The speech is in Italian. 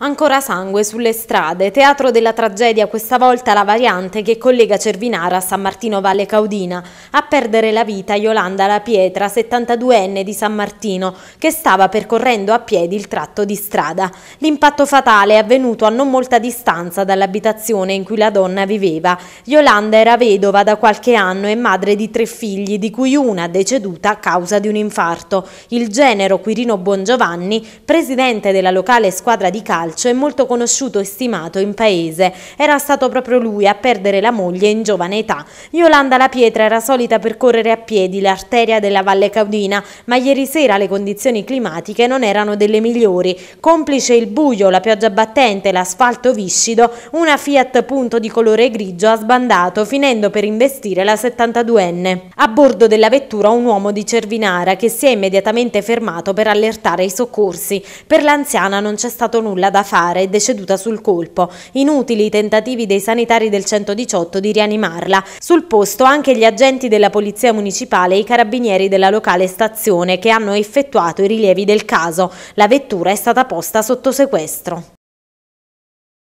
Ancora sangue sulle strade, teatro della tragedia questa volta la variante che collega Cervinara a San Martino Valle Caudina. A perdere la vita Yolanda La Pietra, 72enne di San Martino, che stava percorrendo a piedi il tratto di strada. L'impatto fatale è avvenuto a non molta distanza dall'abitazione in cui la donna viveva. Yolanda era vedova da qualche anno e madre di tre figli, di cui una deceduta a causa di un infarto. Il genero Quirino Bongiovanni, presidente della locale squadra di casa, calcio è molto conosciuto e stimato in paese. Era stato proprio lui a perdere la moglie in giovane età. Yolanda La Pietra era solita percorrere a piedi l'arteria della Valle Caudina, ma ieri sera le condizioni climatiche non erano delle migliori. Complice il buio, la pioggia battente, l'asfalto viscido, una Fiat Punto di colore grigio ha sbandato, finendo per investire la 72enne. A bordo della vettura un uomo di Cervinara che si è immediatamente fermato per allertare i soccorsi. Per l'anziana non c'è stato nulla da da fare è deceduta sul colpo. Inutili i tentativi dei sanitari del 118 di rianimarla. Sul posto anche gli agenti della Polizia Municipale e i carabinieri della locale stazione che hanno effettuato i rilievi del caso. La vettura è stata posta sotto sequestro.